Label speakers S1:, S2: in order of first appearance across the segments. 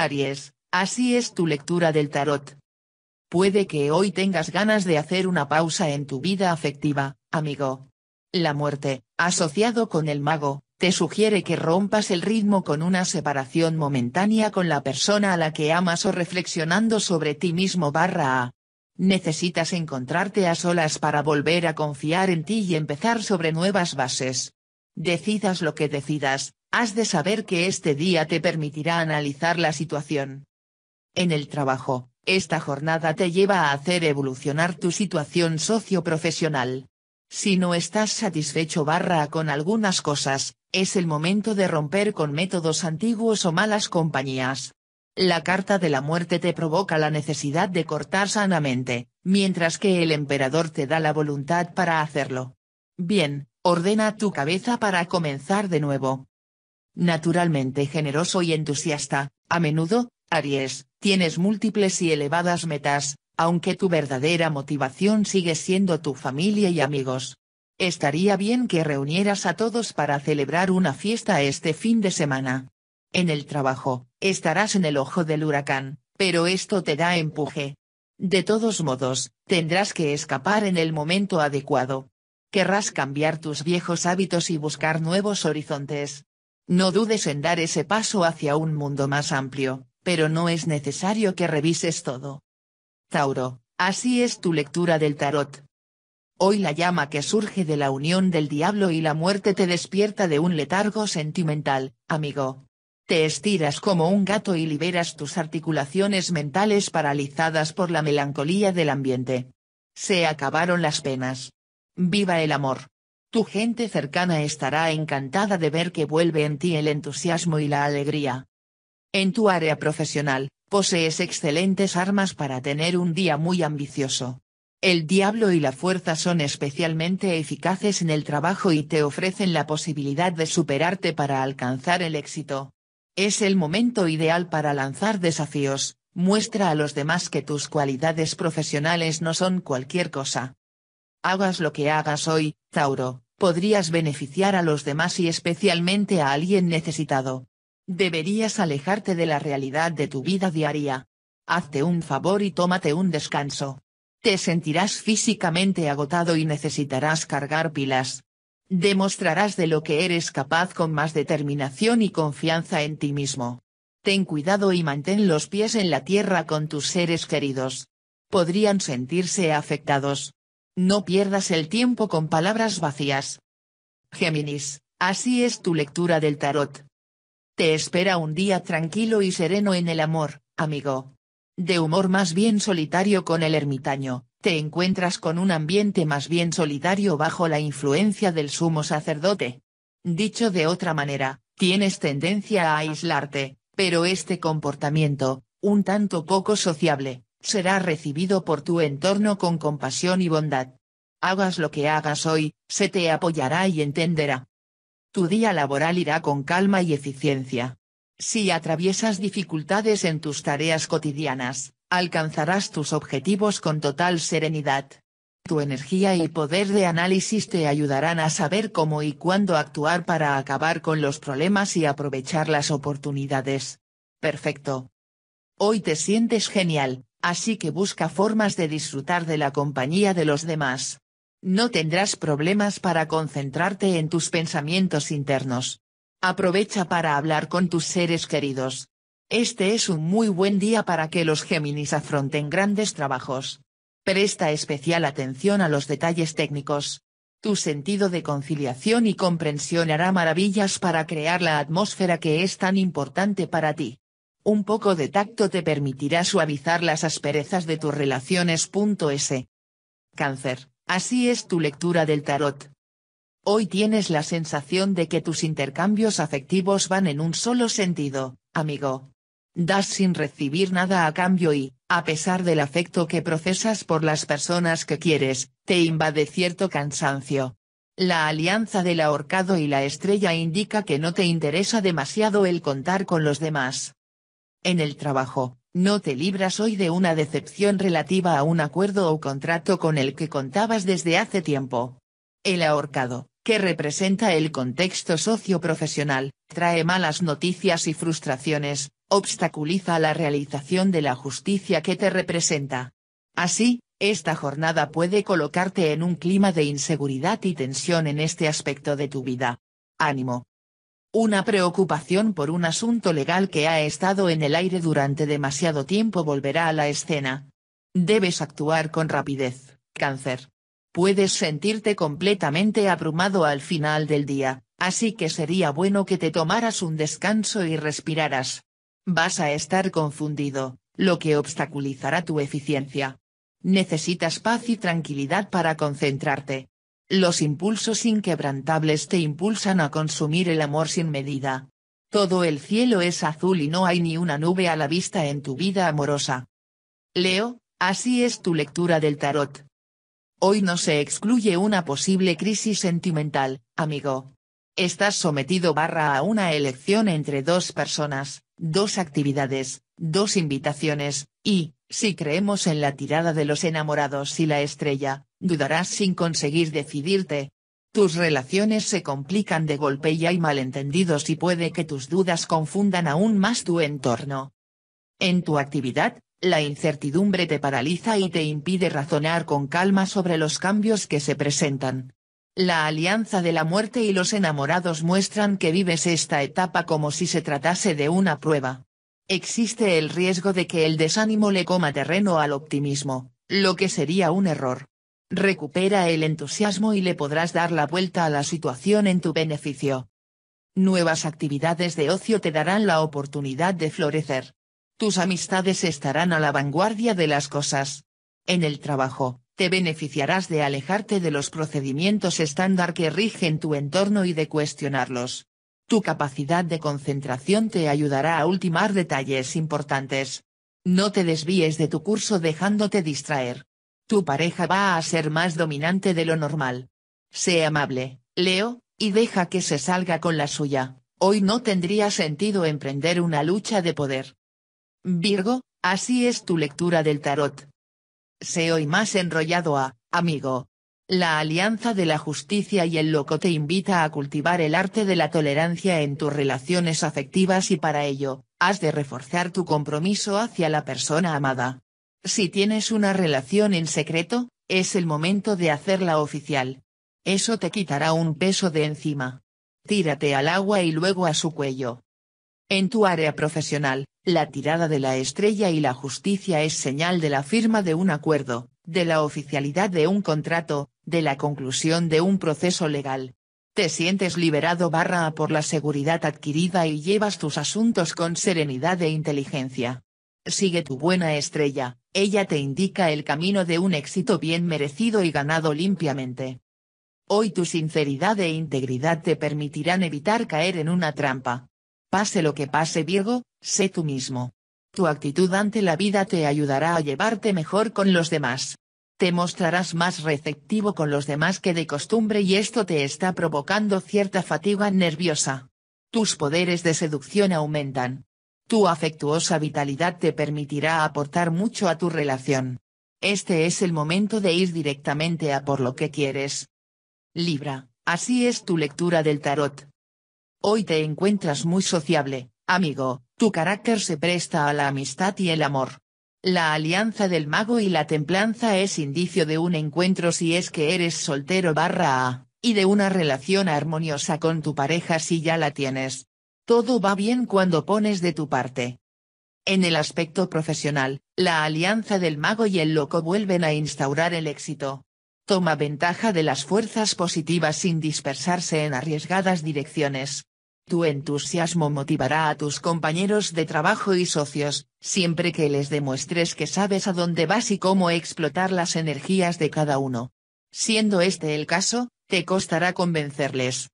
S1: Aries, así es tu lectura del tarot. Puede que hoy tengas ganas de hacer una pausa en tu vida afectiva, amigo. La muerte, asociado con el mago, te sugiere que rompas el ritmo con una separación momentánea con la persona a la que amas o reflexionando sobre ti mismo barra A. Necesitas encontrarte a solas para volver a confiar en ti y empezar sobre nuevas bases. Decidas lo que decidas, has de saber que este día te permitirá analizar la situación. En el trabajo, esta jornada te lleva a hacer evolucionar tu situación socioprofesional. Si no estás satisfecho barra con algunas cosas, es el momento de romper con métodos antiguos o malas compañías. La carta de la muerte te provoca la necesidad de cortar sanamente, mientras que el emperador te da la voluntad para hacerlo. Bien, ordena tu cabeza para comenzar de nuevo. Naturalmente generoso y entusiasta, a menudo, Aries, tienes múltiples y elevadas metas, aunque tu verdadera motivación sigue siendo tu familia y amigos. Estaría bien que reunieras a todos para celebrar una fiesta este fin de semana. En el trabajo, estarás en el ojo del huracán, pero esto te da empuje. De todos modos, tendrás que escapar en el momento adecuado. Querrás cambiar tus viejos hábitos y buscar nuevos horizontes. No dudes en dar ese paso hacia un mundo más amplio, pero no es necesario que revises todo. Tauro, así es tu lectura del tarot. Hoy la llama que surge de la unión del diablo y la muerte te despierta de un letargo sentimental, amigo. Te estiras como un gato y liberas tus articulaciones mentales paralizadas por la melancolía del ambiente. Se acabaron las penas. Viva el amor. Tu gente cercana estará encantada de ver que vuelve en ti el entusiasmo y la alegría. En tu área profesional, posees excelentes armas para tener un día muy ambicioso. El diablo y la fuerza son especialmente eficaces en el trabajo y te ofrecen la posibilidad de superarte para alcanzar el éxito. Es el momento ideal para lanzar desafíos, muestra a los demás que tus cualidades profesionales no son cualquier cosa. Hagas lo que hagas hoy, Tauro, podrías beneficiar a los demás y especialmente a alguien necesitado. Deberías alejarte de la realidad de tu vida diaria. Hazte un favor y tómate un descanso. Te sentirás físicamente agotado y necesitarás cargar pilas. Demostrarás de lo que eres capaz con más determinación y confianza en ti mismo. Ten cuidado y mantén los pies en la tierra con tus seres queridos. Podrían sentirse afectados. No pierdas el tiempo con palabras vacías. Géminis, así es tu lectura del tarot. Te espera un día tranquilo y sereno en el amor, amigo. De humor más bien solitario con el ermitaño, te encuentras con un ambiente más bien solidario bajo la influencia del sumo sacerdote. Dicho de otra manera, tienes tendencia a aislarte, pero este comportamiento, un tanto poco sociable, será recibido por tu entorno con compasión y bondad. Hagas lo que hagas hoy, se te apoyará y entenderá. Tu día laboral irá con calma y eficiencia. Si atraviesas dificultades en tus tareas cotidianas, alcanzarás tus objetivos con total serenidad. Tu energía y poder de análisis te ayudarán a saber cómo y cuándo actuar para acabar con los problemas y aprovechar las oportunidades. Perfecto. Hoy te sientes genial, así que busca formas de disfrutar de la compañía de los demás. No tendrás problemas para concentrarte en tus pensamientos internos. Aprovecha para hablar con tus seres queridos. Este es un muy buen día para que los Géminis afronten grandes trabajos. Presta especial atención a los detalles técnicos. Tu sentido de conciliación y comprensión hará maravillas para crear la atmósfera que es tan importante para ti. Un poco de tacto te permitirá suavizar las asperezas de tus relaciones. S. Cáncer, así es tu lectura del tarot. Hoy tienes la sensación de que tus intercambios afectivos van en un solo sentido, amigo. Das sin recibir nada a cambio y, a pesar del afecto que procesas por las personas que quieres, te invade cierto cansancio. La alianza del ahorcado y la estrella indica que no te interesa demasiado el contar con los demás. En el trabajo, no te libras hoy de una decepción relativa a un acuerdo o contrato con el que contabas desde hace tiempo. El ahorcado, que representa el contexto socio-profesional, trae malas noticias y frustraciones, obstaculiza la realización de la justicia que te representa. Así, esta jornada puede colocarte en un clima de inseguridad y tensión en este aspecto de tu vida. Ánimo, una preocupación por un asunto legal que ha estado en el aire durante demasiado tiempo volverá a la escena. Debes actuar con rapidez, cáncer. Puedes sentirte completamente abrumado al final del día, así que sería bueno que te tomaras un descanso y respiraras. Vas a estar confundido, lo que obstaculizará tu eficiencia. Necesitas paz y tranquilidad para concentrarte. Los impulsos inquebrantables te impulsan a consumir el amor sin medida. Todo el cielo es azul y no hay ni una nube a la vista en tu vida amorosa. Leo, así es tu lectura del tarot. Hoy no se excluye una posible crisis sentimental, amigo. Estás sometido barra a una elección entre dos personas, dos actividades, dos invitaciones, y, si creemos en la tirada de los enamorados y la estrella, dudarás sin conseguir decidirte. Tus relaciones se complican de golpe y hay malentendidos y puede que tus dudas confundan aún más tu entorno. En tu actividad, la incertidumbre te paraliza y te impide razonar con calma sobre los cambios que se presentan. La alianza de la muerte y los enamorados muestran que vives esta etapa como si se tratase de una prueba. Existe el riesgo de que el desánimo le coma terreno al optimismo, lo que sería un error. Recupera el entusiasmo y le podrás dar la vuelta a la situación en tu beneficio. Nuevas actividades de ocio te darán la oportunidad de florecer. Tus amistades estarán a la vanguardia de las cosas. En el trabajo, te beneficiarás de alejarte de los procedimientos estándar que rigen tu entorno y de cuestionarlos. Tu capacidad de concentración te ayudará a ultimar detalles importantes. No te desvíes de tu curso dejándote distraer. Tu pareja va a ser más dominante de lo normal. Sé amable, Leo, y deja que se salga con la suya. Hoy no tendría sentido emprender una lucha de poder. Virgo, así es tu lectura del tarot. Sé hoy más enrollado a, amigo. La alianza de la justicia y el loco te invita a cultivar el arte de la tolerancia en tus relaciones afectivas y para ello, has de reforzar tu compromiso hacia la persona amada. Si tienes una relación en secreto, es el momento de hacerla oficial. Eso te quitará un peso de encima. Tírate al agua y luego a su cuello. En tu área profesional, la tirada de la estrella y la justicia es señal de la firma de un acuerdo, de la oficialidad de un contrato, de la conclusión de un proceso legal. Te sientes liberado barra por la seguridad adquirida y llevas tus asuntos con serenidad e inteligencia. Sigue tu buena estrella, ella te indica el camino de un éxito bien merecido y ganado limpiamente. Hoy tu sinceridad e integridad te permitirán evitar caer en una trampa. Pase lo que pase Virgo, sé tú mismo. Tu actitud ante la vida te ayudará a llevarte mejor con los demás. Te mostrarás más receptivo con los demás que de costumbre y esto te está provocando cierta fatiga nerviosa. Tus poderes de seducción aumentan. Tu afectuosa vitalidad te permitirá aportar mucho a tu relación. Este es el momento de ir directamente a por lo que quieres. Libra, así es tu lectura del tarot. Hoy te encuentras muy sociable, amigo, tu carácter se presta a la amistad y el amor. La alianza del mago y la templanza es indicio de un encuentro si es que eres soltero barra A, y de una relación armoniosa con tu pareja si ya la tienes. Todo va bien cuando pones de tu parte. En el aspecto profesional, la alianza del mago y el loco vuelven a instaurar el éxito. Toma ventaja de las fuerzas positivas sin dispersarse en arriesgadas direcciones. Tu entusiasmo motivará a tus compañeros de trabajo y socios, siempre que les demuestres que sabes a dónde vas y cómo explotar las energías de cada uno. Siendo este el caso, te costará convencerles.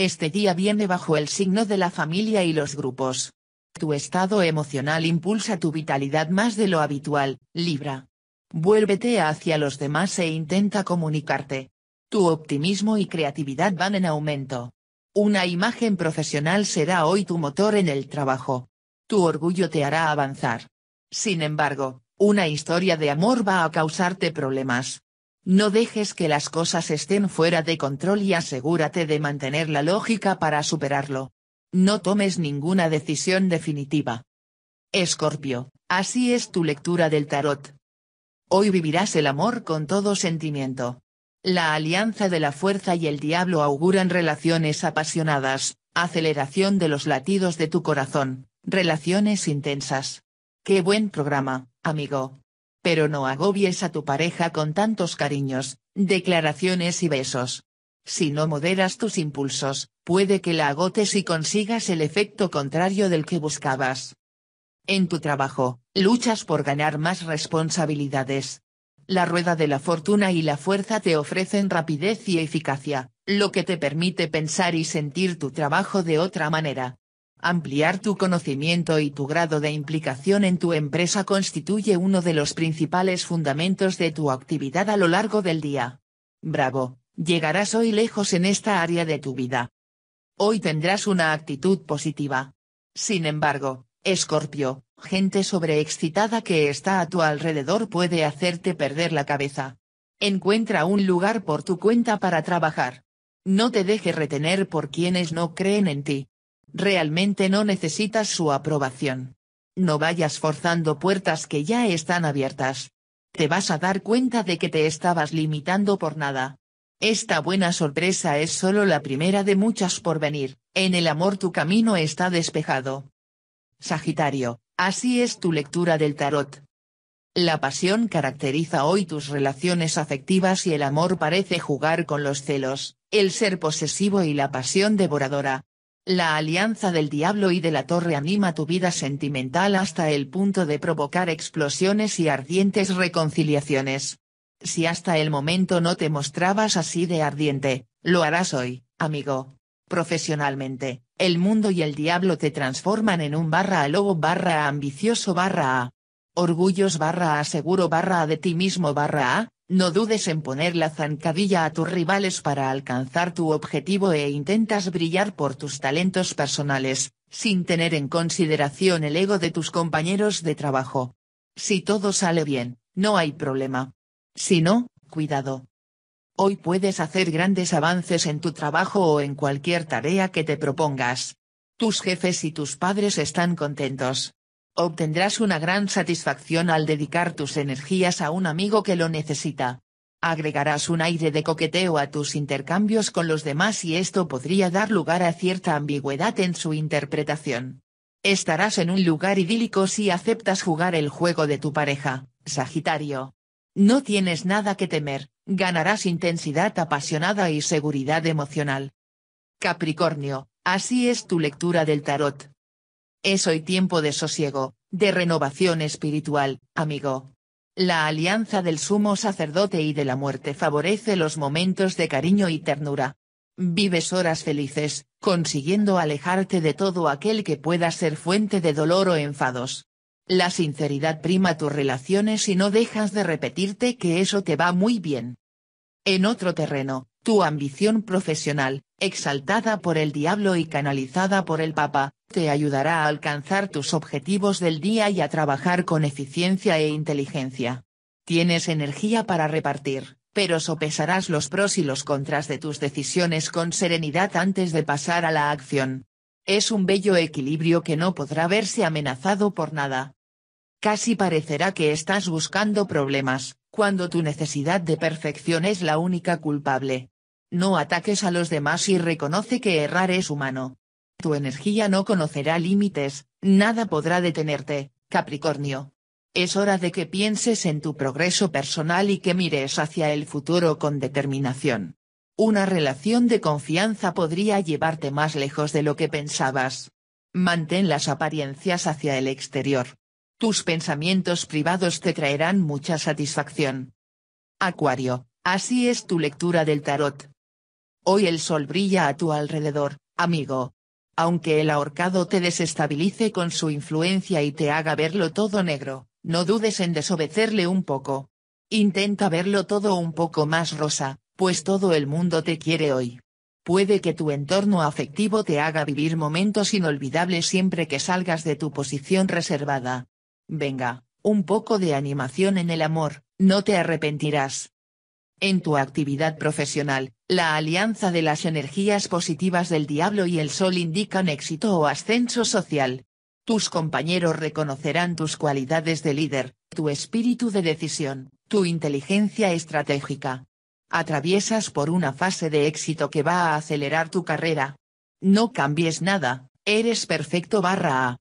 S1: Este día viene bajo el signo de la familia y los grupos. Tu estado emocional impulsa tu vitalidad más de lo habitual, Libra. Vuélvete hacia los demás e intenta comunicarte. Tu optimismo y creatividad van en aumento. Una imagen profesional será hoy tu motor en el trabajo. Tu orgullo te hará avanzar. Sin embargo, una historia de amor va a causarte problemas. No dejes que las cosas estén fuera de control y asegúrate de mantener la lógica para superarlo. No tomes ninguna decisión definitiva. Escorpio, así es tu lectura del tarot. Hoy vivirás el amor con todo sentimiento. La alianza de la fuerza y el diablo auguran relaciones apasionadas, aceleración de los latidos de tu corazón, relaciones intensas. Qué buen programa, amigo pero no agobies a tu pareja con tantos cariños, declaraciones y besos. Si no moderas tus impulsos, puede que la agotes y consigas el efecto contrario del que buscabas. En tu trabajo, luchas por ganar más responsabilidades. La rueda de la fortuna y la fuerza te ofrecen rapidez y eficacia, lo que te permite pensar y sentir tu trabajo de otra manera, Ampliar tu conocimiento y tu grado de implicación en tu empresa constituye uno de los principales fundamentos de tu actividad a lo largo del día. Bravo, llegarás hoy lejos en esta área de tu vida. Hoy tendrás una actitud positiva. Sin embargo, Escorpio, gente sobreexcitada que está a tu alrededor puede hacerte perder la cabeza. Encuentra un lugar por tu cuenta para trabajar. No te dejes retener por quienes no creen en ti. Realmente no necesitas su aprobación. No vayas forzando puertas que ya están abiertas. Te vas a dar cuenta de que te estabas limitando por nada. Esta buena sorpresa es solo la primera de muchas por venir, en el amor tu camino está despejado. Sagitario, así es tu lectura del tarot. La pasión caracteriza hoy tus relaciones afectivas y el amor parece jugar con los celos, el ser posesivo y la pasión devoradora, la alianza del diablo y de la torre anima tu vida sentimental hasta el punto de provocar explosiones y ardientes reconciliaciones. Si hasta el momento no te mostrabas así de ardiente, lo harás hoy, amigo. Profesionalmente, el mundo y el diablo te transforman en un barra a lobo barra a ambicioso barra a orgullos barra a seguro barra a de ti mismo barra a no dudes en poner la zancadilla a tus rivales para alcanzar tu objetivo e intentas brillar por tus talentos personales, sin tener en consideración el ego de tus compañeros de trabajo. Si todo sale bien, no hay problema. Si no, cuidado. Hoy puedes hacer grandes avances en tu trabajo o en cualquier tarea que te propongas. Tus jefes y tus padres están contentos obtendrás una gran satisfacción al dedicar tus energías a un amigo que lo necesita. Agregarás un aire de coqueteo a tus intercambios con los demás y esto podría dar lugar a cierta ambigüedad en su interpretación. Estarás en un lugar idílico si aceptas jugar el juego de tu pareja, Sagitario. No tienes nada que temer, ganarás intensidad apasionada y seguridad emocional. Capricornio, así es tu lectura del tarot. Es hoy tiempo de sosiego, de renovación espiritual, amigo. La alianza del sumo sacerdote y de la muerte favorece los momentos de cariño y ternura. Vives horas felices, consiguiendo alejarte de todo aquel que pueda ser fuente de dolor o enfados. La sinceridad prima tus relaciones y no dejas de repetirte que eso te va muy bien. En otro terreno, tu ambición profesional, exaltada por el diablo y canalizada por el Papa, te ayudará a alcanzar tus objetivos del día y a trabajar con eficiencia e inteligencia. Tienes energía para repartir, pero sopesarás los pros y los contras de tus decisiones con serenidad antes de pasar a la acción. Es un bello equilibrio que no podrá verse amenazado por nada. Casi parecerá que estás buscando problemas, cuando tu necesidad de perfección es la única culpable. No ataques a los demás y reconoce que errar es humano, tu energía no conocerá límites, nada podrá detenerte, Capricornio. Es hora de que pienses en tu progreso personal y que mires hacia el futuro con determinación. Una relación de confianza podría llevarte más lejos de lo que pensabas. Mantén las apariencias hacia el exterior. Tus pensamientos privados te traerán mucha satisfacción. Acuario, así es tu lectura del tarot. Hoy el sol brilla a tu alrededor, amigo, aunque el ahorcado te desestabilice con su influencia y te haga verlo todo negro, no dudes en desobedecerle un poco. Intenta verlo todo un poco más rosa, pues todo el mundo te quiere hoy. Puede que tu entorno afectivo te haga vivir momentos inolvidables siempre que salgas de tu posición reservada. Venga, un poco de animación en el amor, no te arrepentirás. En tu actividad profesional, la alianza de las energías positivas del diablo y el sol indican éxito o ascenso social. Tus compañeros reconocerán tus cualidades de líder, tu espíritu de decisión, tu inteligencia estratégica. Atraviesas por una fase de éxito que va a acelerar tu carrera. No cambies nada, eres perfecto barra A.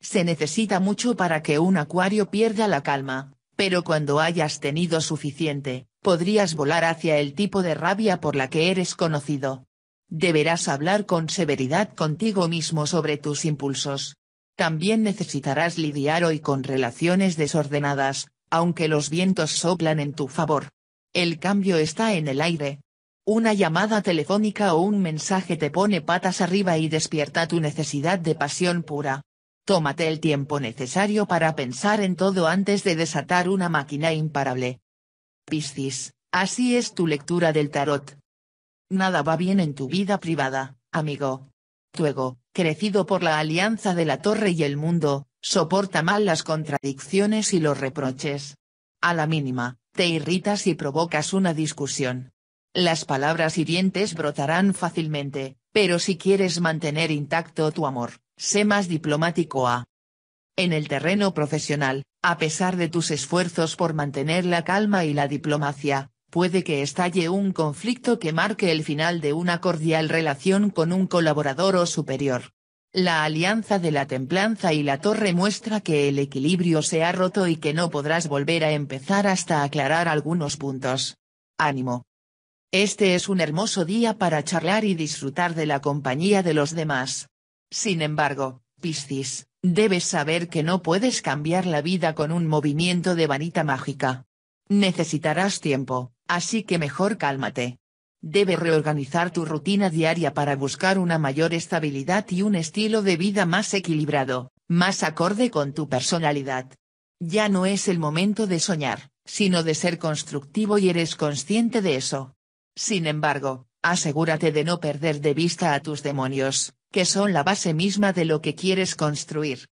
S1: Se necesita mucho para que un acuario pierda la calma, pero cuando hayas tenido suficiente, podrías volar hacia el tipo de rabia por la que eres conocido. Deberás hablar con severidad contigo mismo sobre tus impulsos. También necesitarás lidiar hoy con relaciones desordenadas, aunque los vientos soplan en tu favor. El cambio está en el aire. Una llamada telefónica o un mensaje te pone patas arriba y despierta tu necesidad de pasión pura. Tómate el tiempo necesario para pensar en todo antes de desatar una máquina imparable. Piscis, así es tu lectura del tarot. Nada va bien en tu vida privada, amigo. Tu ego, crecido por la alianza de la torre y el mundo, soporta mal las contradicciones y los reproches. A la mínima, te irritas y provocas una discusión. Las palabras hirientes brotarán fácilmente, pero si quieres mantener intacto tu amor, sé más diplomático a. En el terreno profesional, a pesar de tus esfuerzos por mantener la calma y la diplomacia, puede que estalle un conflicto que marque el final de una cordial relación con un colaborador o superior. La alianza de la templanza y la torre muestra que el equilibrio se ha roto y que no podrás volver a empezar hasta aclarar algunos puntos. Ánimo. Este es un hermoso día para charlar y disfrutar de la compañía de los demás. Sin embargo, Piscis, Debes saber que no puedes cambiar la vida con un movimiento de varita mágica. Necesitarás tiempo, así que mejor cálmate. Debes reorganizar tu rutina diaria para buscar una mayor estabilidad y un estilo de vida más equilibrado, más acorde con tu personalidad. Ya no es el momento de soñar, sino de ser constructivo y eres consciente de eso. Sin embargo, asegúrate de no perder de vista a tus demonios, que son la base misma de lo que quieres construir.